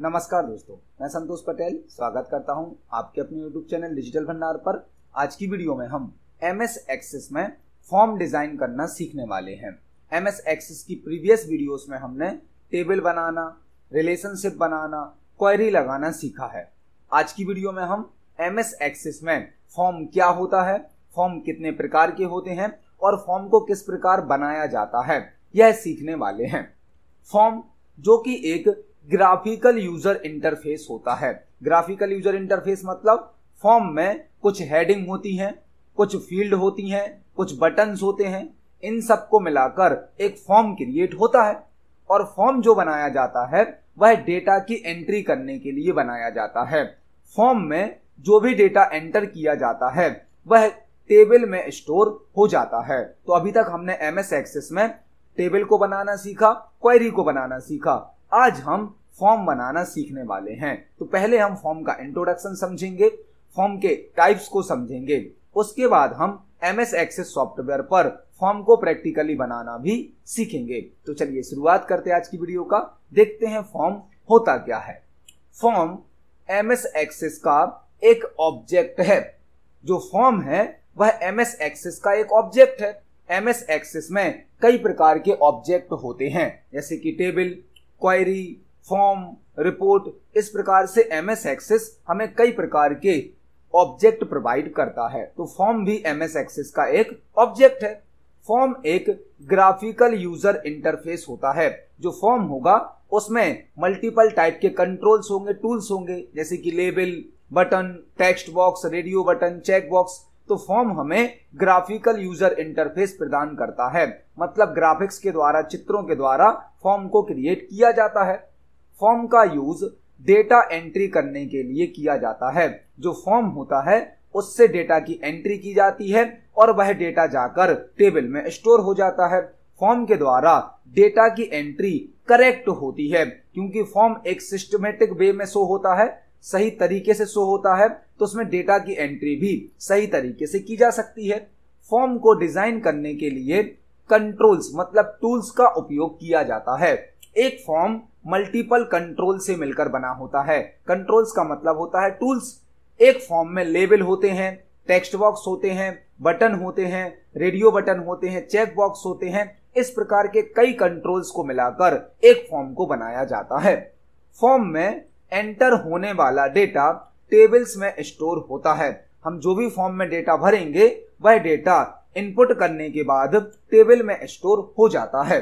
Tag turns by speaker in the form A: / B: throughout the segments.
A: नमस्कार दोस्तों मैं संतोष पटेल स्वागत करता हूं आपके अपने YouTube चैनल डिजिटल भंडार पर आज की वीडियो में हम एम एस एक्सेस में फॉर्म डिजाइन करना सीखने वाले हैं एम एस एक्सेस की प्रीवियस वीडियोस में हमने टेबल बनाना रिलेशनशिप बनाना क्वेरी लगाना सीखा है आज की वीडियो में हम एम एस एक्सेस में फॉर्म क्या होता है फॉर्म कितने प्रकार के होते हैं और फॉर्म को किस प्रकार बनाया जाता है यह सीखने वाले हैं फॉर्म जो कि एक ग्राफिकल यूजर इंटरफेस होता है ग्राफिकल यूजर इंटरफेस मतलब फॉर्म में कुछ हेडिंग होती हैं कुछ फील्ड होती हैं कुछ बटन्स होते हैं इन सबको मिलाकर एक फॉर्म क्रिएट होता है और फॉर्म जो बनाया जाता है वह डेटा की एंट्री करने के लिए बनाया जाता है फॉर्म में जो भी डेटा एंटर किया जाता है वह टेबल में स्टोर हो जाता है तो अभी तक हमने एम एस एक्सेस में टेबल को बनाना सीखा क्वेरी को बनाना सीखा आज हम फॉर्म बनाना सीखने वाले हैं तो पहले हम फॉर्म का इंट्रोडक्शन समझेंगे फॉर्म के टाइप्स को समझेंगे उसके बाद हम एम एस एक्सेस सॉफ्टवेयर पर फॉर्म को प्रैक्टिकली बनाना भी सीखेंगे तो चलिए शुरुआत करते हैं आज की वीडियो का देखते हैं फॉर्म होता क्या है फॉर्म एम एस एक्सेस का एक ऑब्जेक्ट है जो फॉर्म है वह एम एस एक्सेस का एक ऑब्जेक्ट है एम एस एक्सेस में कई प्रकार के ऑब्जेक्ट होते हैं जैसे कि टेबल क्वेरी फॉर्म रिपोर्ट इस प्रकार से एमएस एक्सेस हमें कई प्रकार के ऑब्जेक्ट प्रोवाइड करता है तो फॉर्म भी एम एस एक्सेस का एक ऑब्जेक्ट है फॉर्म एक ग्राफिकल यूजर इंटरफेस होता है जो फॉर्म होगा उसमें मल्टीपल टाइप के कंट्रोल्स होंगे टूल्स होंगे जैसे कि label button text box radio button check box तो फॉर्म हमें ग्राफिकल यूजर इंटरफेस प्रदान करता है मतलब ग्राफिक्स के द्वारा चित्रों के द्वारा फॉर्म को क्रिएट किया जाता है फॉर्म का यूज डेटा एंट्री करने के लिए किया जाता है जो फॉर्म होता है उससे डेटा की एंट्री की जाती है और वह डेटा जाकर टेबल में स्टोर हो जाता है फॉर्म के द्वारा डेटा की एंट्री करेक्ट होती है क्योंकि फॉर्म एक सिस्टमेटिक वे में शो होता है सही तरीके से शो होता है तो उसमें डेटा की एंट्री भी सही तरीके से की जा सकती है फॉर्म को डिजाइन करने के लिए कंट्रोल्स मतलब टूल्स का उपयोग किया जाता है एक फॉर्म मल्टीपल कंट्रोल से मिलकर बना होता है कंट्रोल्स का मतलब होता है टूल्स एक फॉर्म में लेबल होते हैं टेक्स्ट बॉक्स होते हैं बटन होते हैं रेडियो बटन होते हैं चेक बॉक्स होते हैं इस प्रकार के कई कंट्रोल्स को मिलाकर एक फॉर्म को बनाया जाता है फॉर्म में एंटर होने वाला डेटा टेबल्स में स्टोर होता है हम जो भी फॉर्म में डेटा भरेंगे वह डेटा इनपुट करने के बाद टेबल में स्टोर हो जाता है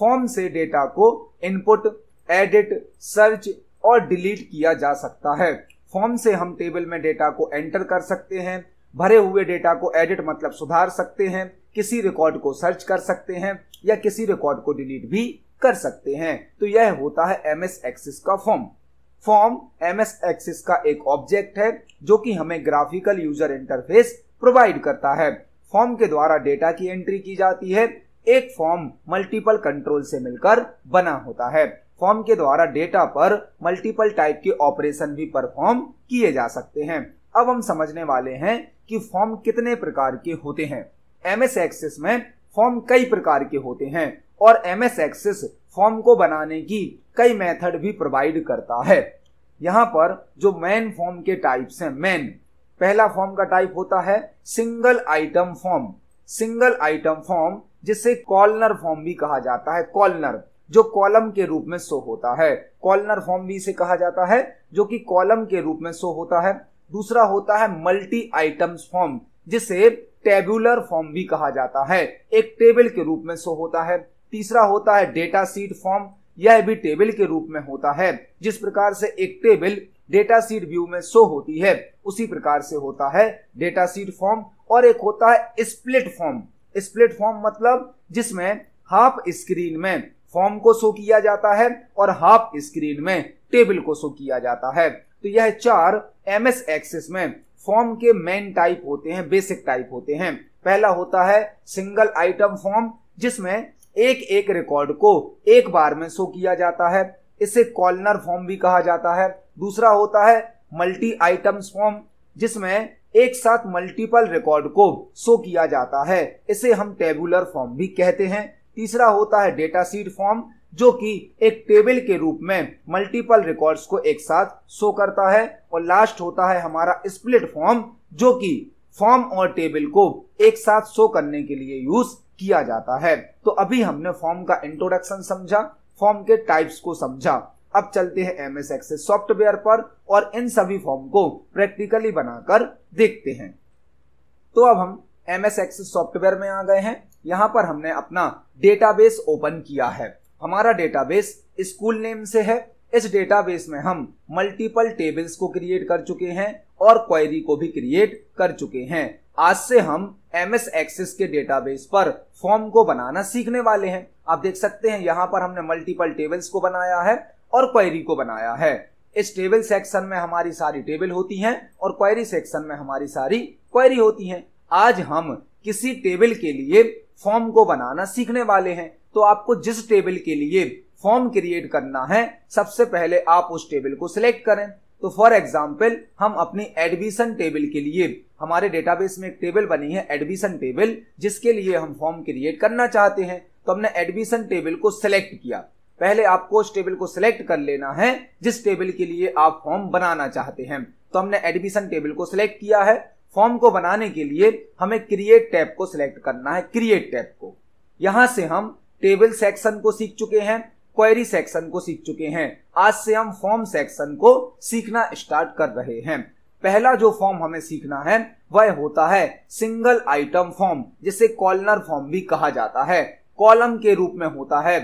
A: फॉर्म से डेटा को इनपुट एडिट सर्च और डिलीट किया जा सकता है फॉर्म से हम टेबल में डेटा को एंटर कर सकते हैं भरे हुए डेटा को एडिट मतलब सुधार सकते हैं किसी रिकॉर्ड को सर्च कर सकते हैं या किसी रिकॉर्ड को डिलीट भी कर सकते हैं तो यह होता है एम एस एक्सिस का फॉर्म फॉर्म एम एस एक्सिस का एक ऑब्जेक्ट है जो कि हमें ग्राफिकल यूजर इंटरफेस प्रोवाइड करता है फॉर्म के द्वारा डेटा की एंट्री की जाती है एक फॉर्म मल्टीपल कंट्रोल से मिलकर बना होता है फॉर्म के द्वारा डेटा पर मल्टीपल टाइप के ऑपरेशन भी परफॉर्म किए जा सकते हैं अब हम समझने वाले हैं कि फॉर्म कितने प्रकार के होते हैं एम एस एक्सिस में फॉर्म कई प्रकार के होते हैं और एम एस एक्सिस फॉर्म को बनाने की कई मेथड भी प्रोवाइड करता है यहाँ पर जो मैन फॉर्म के टाइप्स हैं मैन पहला फॉर्म का टाइप होता है single item form single item form जिसे कॉलनर फॉर्म भी कहा जाता है कॉलनर जो कॉलम के रूप में शो होता है कॉलनर फॉर्म भी इसे कहा जाता है जो कि कॉलम के रूप में शो होता है दूसरा होता है मल्टी आइटम्स फॉर्म जिसे टेबुलर फॉर्म भी कहा जाता है एक टेबल के रूप में शो होता है तीसरा होता है डेटा सीट फॉर्म यह भी टेबल के रूप में होता है जिस प्रकार से एक टेबल डेटा सीट व्यू में शो होती है उसी प्रकार से होता है डेटा सीट फॉर्म और एक होता है स्प्लिट फॉर्म स्प्लिट फॉर्म मतलब जिसमें हाफ स्क्रीन में फॉर्म को शो किया जाता है और हाफ स्क्रीन में टेबल को शो किया जाता है तो यह चार एम एस एक्सेस में फॉर्म के मेन टाइप होते हैं बेसिक टाइप होते हैं पहला होता है सिंगल आइटम फॉर्म जिसमें एक एक रिकॉर्ड को एक बार में शो किया जाता है इसे कॉलनर फॉर्म भी कहा जाता है दूसरा होता है मल्टी आइटम्स फॉर्म जिसमें एक साथ मल्टीपल रिकॉर्ड को शो किया जाता है इसे हम टेबुलर फॉर्म भी कहते हैं तीसरा होता है डेटा सीट फॉर्म जो कि एक टेबल के रूप में मल्टीपल रिकॉर्ड्स को एक साथ शो करता है और लास्ट होता है हमारा स्प्लिट फॉर्म जो कि फॉर्म और टेबल को एक साथ शो करने के लिए यूज किया जाता है तो अभी हमने फॉर्म का इंट्रोडक्शन समझा फॉर्म के टाइप्स को समझा अब चलते हैं एम एस एक्सेस सॉफ्टवेयर पर और इन सभी फॉर्म को प्रैक्टिकली बनाकर देखते हैं तो अब हम एम एस एक्सेस सॉफ्टवेयर में आ गए हैं यहाँ पर हमने अपना डेटाबेस ओपन किया है हमारा डेटाबेस स्कूल नेम से है इस डेटाबेस में हम मल्टीपल टेबल्स को क्रिएट कर चुके हैं और क्वेरी को भी क्रिएट कर चुके हैं आज से हम एम एस एक्सिस के डेटाबेस पर फॉर्म को बनाना सीखने वाले हैं आप देख सकते हैं यहाँ पर हमने मल्टीपल टेबल्स को बनाया है और क्वेरी को बनाया है इस टेबल सेक्शन में हमारी सारी टेबल होती हैं और क्वेरी सेक्शन में हमारी सारी क्वेरी होती हैं आज हम किसी टेबल के लिए फॉर्म को बनाना सीखने वाले हैं तो आपको जिस टेबल के लिए फॉर्म क्रिएट करना है सबसे पहले आप उस टेबल को सिलेक्ट करें तो फॉर एग्जाम्पल हम अपनी एडमिशन टेबल के लिए हमारे डेटाबेस में एक टेबल बनी है एडमिशन टेबल जिसके लिए हम फॉर्म क्रिएट करना चाहते हैं तो हमने एडमिशन टेबल को सिलेक्ट किया पहले आपको उस टेबल को सिलेक्ट कर लेना है जिस टेबल के लिए आप फॉर्म बनाना चाहते हैं तो हमने एडमिशन टेबल को सिलेक्ट किया है फॉर्म को बनाने के लिए हमें क्रिएट टैब को सिलेक्ट करना है क्रिएट टैब को यहां से हम टेबल सेक्शन को सीख चुके हैं क्वेरी सेक्शन को सीख चुके हैं आज से हम फॉर्म सेक्शन को सीखना स्टार्ट कर रहे हैं पहला जो फॉर्म हमें सीखना है वह होता है सिंगल आइटम फॉर्म जिसे कॉलनर फॉर्म भी कहा जाता है कॉलम के रूप में होता है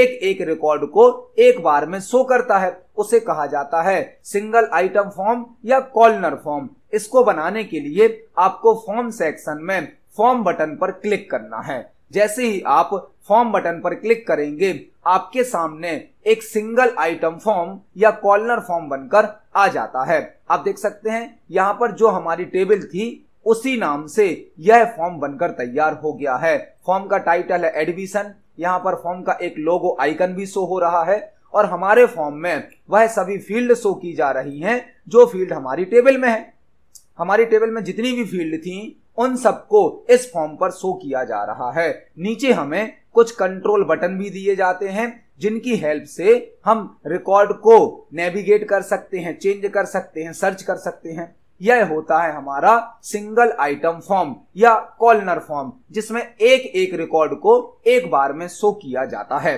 A: एक एक रिकॉर्ड को एक बार में शो करता है उसे कहा जाता है सिंगल आइटम फॉर्म या कॉलनर फॉर्म इसको बनाने के लिए आपको फॉर्म सेक्शन में फॉर्म बटन पर क्लिक करना है जैसे ही आप फॉर्म बटन पर क्लिक करेंगे आपके सामने एक सिंगल आइटम फॉर्म या कॉलनर फॉर्म बनकर आ जाता है आप देख सकते हैं यहाँ पर जो हमारी टेबल थी उसी नाम से यह फॉर्म बनकर तैयार हो गया है फॉर्म का टाइटल है एडमिशन यहाँ पर फॉर्म का एक लोगो आइकन भी शो हो रहा है और हमारे फॉर्म में वह सभी फील्ड शो की जा रही हैं जो फील्ड हमारी टेबल में है हमारी टेबल में जितनी भी फील्ड थी उन सबको इस फॉर्म पर शो किया जा रहा है नीचे हमें कुछ कंट्रोल बटन भी दिए जाते हैं जिनकी हेल्प से हम रिकॉर्ड को नेविगेट कर सकते हैं चेंज कर सकते हैं सर्च कर सकते हैं यह होता है हमारा सिंगल आइटम फॉर्म या कॉलनर फॉर्म जिसमें एक एक रिकॉर्ड को एक बार में शो किया जाता है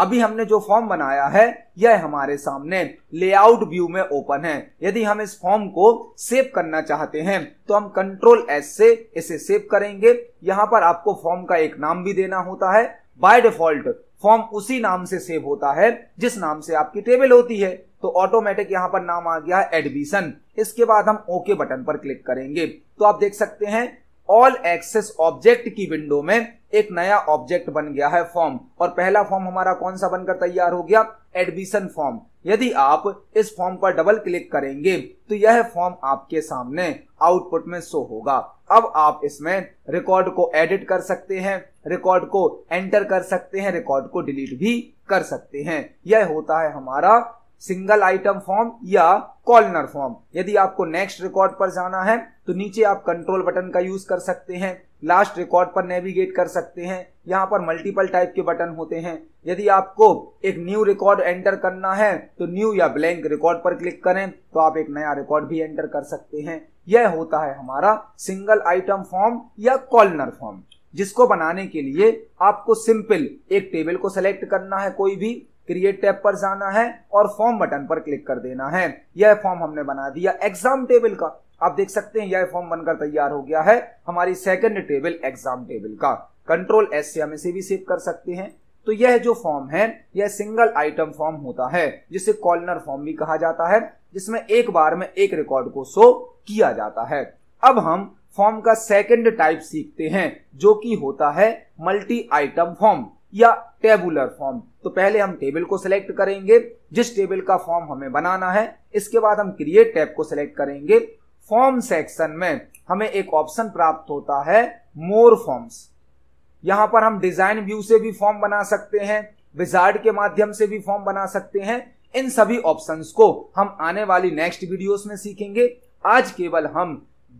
A: अभी हमने जो फॉर्म बनाया है यह हमारे सामने लेआउट व्यू में ओपन है यदि हम इस फॉर्म को सेव करना चाहते हैं तो हम कंट्रोल एस से इसे सेव करेंगे यहाँ पर आपको फॉर्म का एक नाम भी देना होता है बाय डिफॉल्ट फॉर्म उसी नाम से सेव होता है जिस नाम से आपकी टेबल होती है तो ऑटोमेटिक यहाँ पर नाम आ गया है एडमिशन इसके बाद हम ओके बटन पर क्लिक करेंगे तो आप देख सकते हैं ऑल एक्सेस ऑब्जेक्ट की विंडो में एक नया ऑब्जेक्ट बन गया है फॉर्म और पहला फॉर्म हमारा कौन सा बनकर तैयार हो गया एडमिशन फॉर्म यदि आप इस फॉर्म पर डबल क्लिक करेंगे तो यह फॉर्म आपके सामने आउटपुट में शो होगा अब आप इसमें रिकॉर्ड को एडिट कर सकते हैं रिकॉर्ड को एंटर कर सकते हैं रिकॉर्ड को डिलीट भी कर सकते हैं यह होता है हमारा सिंगल आइटम फॉर्म या कॉलनर फॉर्म यदि आपको नेक्स्ट रिकॉर्ड पर जाना है तो नीचे आप कंट्रोल बटन का यूज कर सकते हैं लास्ट रिकॉर्ड पर नेविगेट कर सकते हैं यहाँ पर मल्टीपल टाइप के बटन होते हैं यदि आपको एक न्यू रिकॉर्ड एंटर करना है तो न्यू या ब्लैंक रिकॉर्ड पर क्लिक करें तो आप एक नया रिकॉर्ड भी एंटर कर सकते हैं यह होता है हमारा सिंगल आइटम फॉर्म या कॉलनर फॉर्म जिसको बनाने के लिए आपको सिंपल एक टेबल को सेलेक्ट करना है कोई भी क्रिएट टैब पर जाना है और फॉर्म बटन पर क्लिक कर देना है यह फॉर्म हमने बना दिया एग्जाम टेबल का आप देख सकते हैं यह फॉर्म बनकर तैयार हो गया है हमारी सेकेंड टेबल एग्जाम टेबल का कंट्रोल एस से हम इसे भी सेव कर सकते हैं तो यह जो फॉर्म है यह सिंगल आइटम फॉर्म होता है जिसे कॉलनर फॉर्म भी कहा जाता है जिसमें एक बार में एक रिकॉर्ड को शो किया जाता है अब हम फॉर्म का सेकंड टाइप सीखते हैं जो कि होता है मल्टी आइटम फॉर्म या टेबुलर फॉर्म तो पहले हम टेबल को सिलेक्ट करेंगे जिस टेबल का फॉर्म हमें बनाना है इसके बाद हम क्रिएट टैब को सिलेक्ट करेंगे फॉर्म सेक्शन में हमें एक ऑप्शन प्राप्त होता है मोर फॉर्म्स यहां पर हम डिजाइन व्यू से भी फॉर्म बना सकते हैं विजार्ड के माध्यम से भी फॉर्म बना सकते हैं इन सभी ऑप्शंस को हम आने वाली नेक्स्ट वीडियोस में सीखेंगे आज केवल हम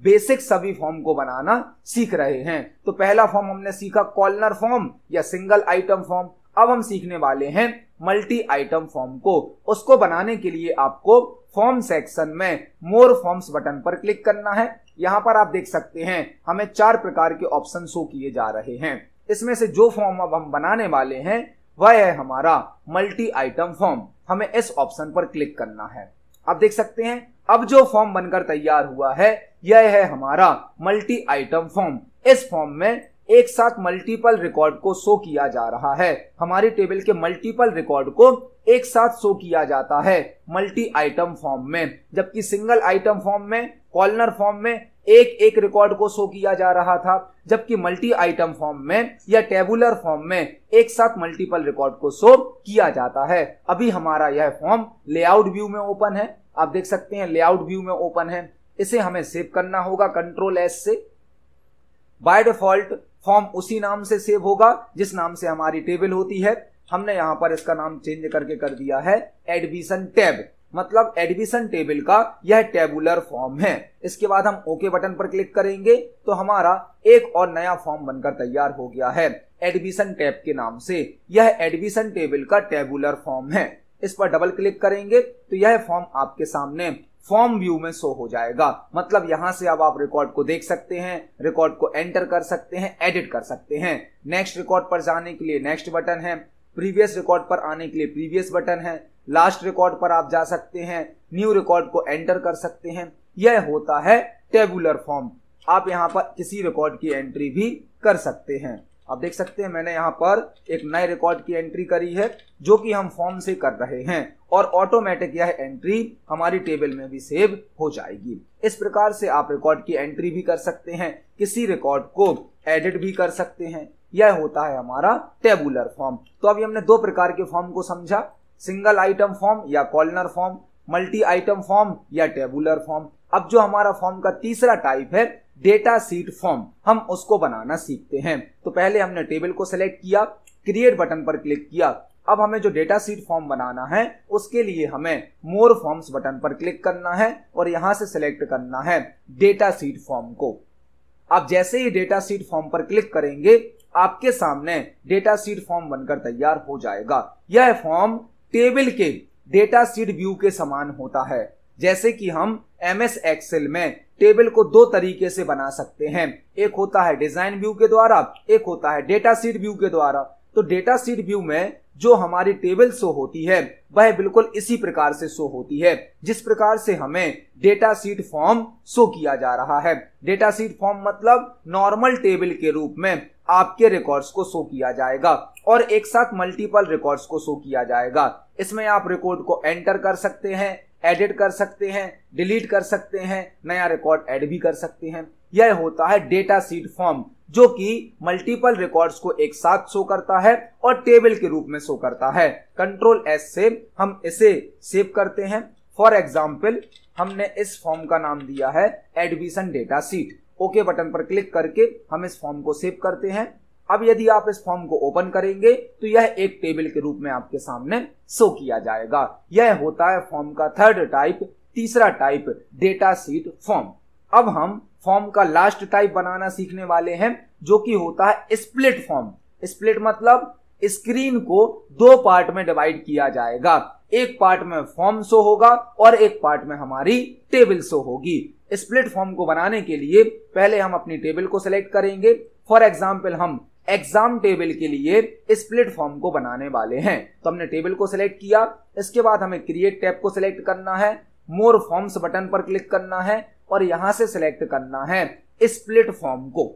A: बेसिक सभी फॉर्म को बनाना सीख रहे हैं तो पहला फॉर्म हमने सीखा कॉलनर फॉर्म या सिंगल आइटम फॉर्म अब हम सीखने वाले हैं मल्टी आइटम फॉर्म को उसको बनाने के लिए आपको फॉर्म सेक्शन में मोर फॉर्म्स बटन पर क्लिक करना है यहाँ पर आप देख सकते हैं हमें चार प्रकार के ऑप्शन शो किए जा रहे हैं इसमें से जो फॉर्म अब हम बनाने वाले हैं वह है हमारा मल्टी आइटम फॉर्म हमें इस ऑप्शन पर क्लिक करना है आप देख सकते हैं अब जो फॉर्म बनकर तैयार हुआ है यह है हमारा मल्टी आइटम फॉर्म इस फॉर्म में एक साथ मल्टीपल रिकॉर्ड को शो किया जा रहा है हमारी टेबल के मल्टीपल रिकॉर्ड को एक साथ शो किया जाता है मल्टी आइटम फॉर्म में जबकि सिंगल आइटम फॉर्म में कॉलनर फॉर्म में एक एक रिकॉर्ड को शो किया जा रहा था जबकि मल्टी आइटम फॉर्म में या टेबुलर फॉर्म में एक साथ मल्टीपल रिकॉर्ड को शो किया जाता है अभी हमारा यह फॉर्म लेआउट व्यू में ओपन है आप देख सकते हैं लेआउट व्यू में ओपन है इसे हमें सेव करना होगा कंट्रोल एस से बाय डिफॉल्ट फॉर्म उसी नाम से सेव होगा जिस नाम से हमारी टेबल होती है हमने यहां पर इसका नाम चेंज करके कर दिया है एडमिशन टैब मतलब एडमिशन टेबल का यह टेबुलर फॉर्म है इसके बाद हम ओके बटन पर क्लिक करेंगे तो हमारा एक और नया फॉर्म बनकर तैयार हो गया है एडमिशन टैब के नाम से यह एडमिशन टेबल का टेबुलर फॉर्म है इस पर डबल क्लिक करेंगे तो यह फॉर्म आपके सामने फॉर्म व्यू में शो हो जाएगा मतलब यहां से अब आप रिकॉर्ड को देख सकते हैं रिकॉर्ड को एंटर कर सकते हैं एडिट कर सकते हैं नेक्स्ट रिकॉर्ड पर जाने के लिए नेक्स्ट बटन है प्रीवियस रिकॉर्ड पर आने के लिए प्रीवियस बटन है लास्ट रिकॉर्ड पर आप जा सकते हैं न्यू रिकॉर्ड को एंटर कर सकते हैं यह होता है टेबुलर फॉर्म आप यहाँ पर किसी रिकॉर्ड की एंट्री भी कर सकते हैं आप देख सकते हैं मैंने यहाँ पर एक नए रिकॉर्ड की एंट्री करी है जो कि हम फॉर्म से कर रहे हैं और ऑटोमेटिक यह एंट्री हमारी टेबल में भी सेव हो जाएगी इस प्रकार से आप रिकॉर्ड की एंट्री भी कर सकते हैं किसी रिकॉर्ड को एडिट भी कर सकते हैं यह होता है हमारा टेबुलर फॉर्म तो अभी हमने दो प्रकार के फॉर्म को समझा सिंगल आइटम फॉर्म या columnar form multi item form या टेबुलर फॉर्म अब जो हमारा फॉर्म का तीसरा टाइप है डेटा सीट फॉर्म हम उसको बनाना सीखते हैं तो पहले हमने टेबल को सेलेक्ट किया क्रिएट बटन पर क्लिक किया अब हमें जो डेटा सीट फॉर्म बनाना है उसके लिए हमें मोर फॉर्म्स बटन पर क्लिक करना है और यहां से सिलेक्ट करना है डेटा सीट फॉर्म को आप जैसे ही डेटा सीट फॉर्म पर क्लिक करेंगे आपके सामने डेटा सीट फॉर्म बनकर तैयार हो जाएगा यह फॉर्म टेबल के डेटा सीट व्यू के समान होता है जैसे कि हम एम एस एक्सेल में टेबल को दो तरीके से बना सकते हैं एक होता है डिजाइन व्यू के द्वारा एक होता है डेटा सीट व्यू के द्वारा तो डेटा सीट व्यू में जो हमारी टेबल शो होती है वह बिल्कुल इसी प्रकार से शो होती है जिस प्रकार से हमें डेटा सीट फॉर्म शो किया जा रहा है डेटा सीट फॉर्म मतलब नॉर्मल टेबल के रूप में आपके रिकॉर्ड्स को शो किया जाएगा और एक साथ मल्टीपल रिकॉर्ड्स को शो किया जाएगा इसमें आप रिकॉर्ड को एंटर कर सकते हैं एडिट कर सकते हैं डिलीट कर सकते हैं नया रिकॉर्ड एड भी कर सकते हैं यह होता है डेटा सीट फॉर्म जो कि मल्टीपल रिकॉर्ड्स को एक साथ शो करता है और टेबल के रूप में शो करता है कंट्रोल एस से हम इसे सेव करते हैं फॉर एग्जाम्पल हमने इस फॉर्म का नाम दिया है admission datasheet okay button पर क्लिक करके हम इस फॉर्म को सेव करते हैं अब यदि आप इस फॉर्म को ओपन करेंगे तो यह एक टेबल के रूप में आपके सामने शो किया जाएगा यह होता है फॉर्म का थर्ड टाइप तीसरा टाइप डेटा सीट फॉर्म अब हम फॉर्म का लास्ट टाइप बनाना सीखने वाले हैं जो कि होता है स्प्लिट फॉर्म स्प्लिट मतलब स्क्रीन को दो पार्ट में डिवाइड किया जाएगा एक पार्ट में फॉर्म शो होगा और एक पार्ट में हमारी टेबल शो होगी स्प्लिट फॉर्म को बनाने के लिए पहले हम अपनी टेबल को सिलेक्ट करेंगे फॉर एग्जाम्पल हम एग्जाम टेबल के लिए स्प्लिट फॉर्म को बनाने वाले हैं तो हमने टेबल को सिलेक्ट किया इसके बाद हमें क्रिएट टैब को सिलेक्ट करना है मोर फॉर्म्स बटन पर क्लिक करना है और यहां से सिलेक्ट करना है स्प्लिट फॉर्म को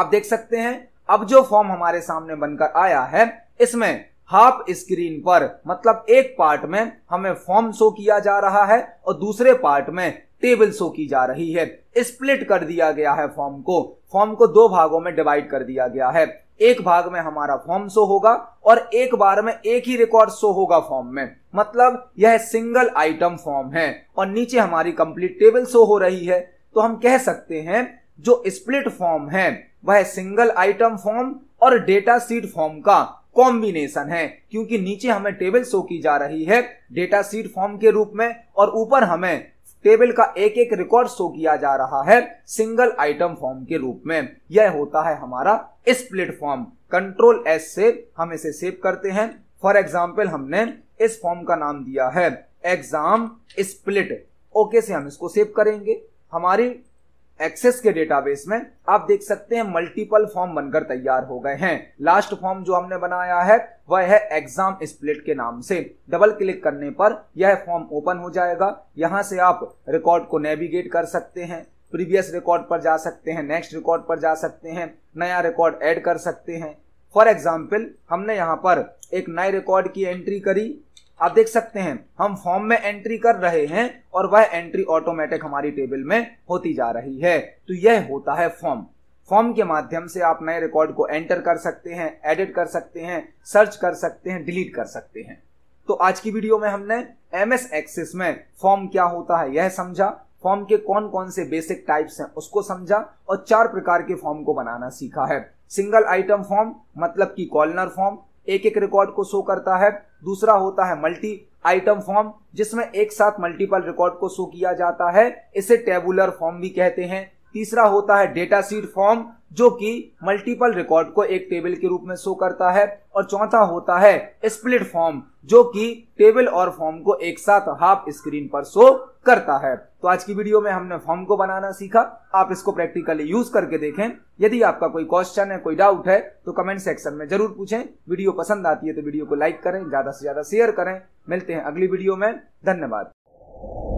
A: आप देख सकते हैं अब जो फॉर्म हमारे सामने बनकर आया है इसमें हाफ स्क्रीन पर मतलब एक पार्ट में हमें फॉर्म शो किया जा रहा है और दूसरे पार्ट में टेबल शो की जा रही है स्प्लिट कर दिया गया है फॉर्म को फॉर्म को दो भागों में डिवाइड कर दिया गया है एक भाग में हमारा फॉर्म शो होगा और एक बार में एक ही रिकॉर्ड शो होगा फॉर्म में मतलब यह सिंगल आइटम फॉर्म है और नीचे हमारी कंप्लीट टेबल शो हो रही है तो हम कह सकते हैं जो स्प्लिट फॉर्म है वह सिंगल आइटम फॉर्म और डेटा सीट फॉर्म का कॉम्बिनेशन है क्योंकि नीचे हमें टेबल शो की जा रही है डेटा सीट फॉर्म के रूप में और ऊपर हमें टेबल का एक एक रिकॉर्ड शो किया जा रहा है सिंगल आइटम फॉर्म के रूप में यह होता है हमारा स्प्लिट फॉर्म कंट्रोल एस से हम इसे सेव करते हैं फॉर एग्जाम्पल हमने इस फॉर्म का नाम दिया है एग्जाम स्प्लिट ओके से हम इसको सेव करेंगे हमारी एक्सेस के डेटाबेस में आप देख सकते हैं मल्टीपल फॉर्म बनकर तैयार हो गए हैं लास्ट फॉर्म जो हमने बनाया है वह है एग्जाम स्प्लिट के नाम से डबल क्लिक करने पर यह फॉर्म ओपन हो जाएगा यहां से आप रिकॉर्ड को नेविगेट कर सकते हैं प्रीवियस रिकॉर्ड पर जा सकते हैं नेक्स्ट रिकॉर्ड पर जा सकते हैं नया रिकॉर्ड एड कर सकते हैं फॉर एग्जाम्पल हमने यहाँ पर एक नए रिकॉर्ड की एंट्री करी आप देख सकते हैं हम फॉर्म में एंट्री कर रहे हैं और वह एंट्री ऑटोमेटिक हमारी टेबल में होती जा रही है तो यह होता है फॉर्म फॉर्म के माध्यम से आप नए रिकॉर्ड को एंटर कर सकते हैं एडिट कर सकते हैं सर्च कर सकते हैं डिलीट कर सकते हैं तो आज की वीडियो में हमने एम एस एक्सिस में फॉर्म क्या होता है यह समझा फॉर्म के कौन कौन से बेसिक टाइप्स हैं उसको समझा और चार प्रकार के फॉर्म को बनाना सीखा है सिंगल आइटम फॉर्म मतलब कि कॉलनर फॉर्म एक एक रिकॉर्ड को शो करता है दूसरा होता है मल्टी आइटम फॉर्म जिसमें एक साथ मल्टीपल रिकॉर्ड को शो किया जाता है इसे टेबुलर फॉर्म भी कहते हैं तीसरा होता है डेटा सीट फॉर्म जो कि मल्टीपल रिकॉर्ड को एक टेबल के रूप में शो करता है और चौथा होता है स्प्लिट फॉर्म जो कि टेबल और फॉर्म को एक साथ हाफ स्क्रीन पर शो करता है तो आज की वीडियो में हमने फॉर्म को बनाना सीखा आप इसको प्रैक्टिकली यूज करके देखें यदि आपका कोई क्वेश्चन है कोई डाउट है तो कमेंट सेक्शन में जरूर पूछें वीडियो पसंद आती है तो वीडियो को लाइक करें ज्यादा से ज्यादा शेयर करें मिलते हैं अगली वीडियो में धन्यवाद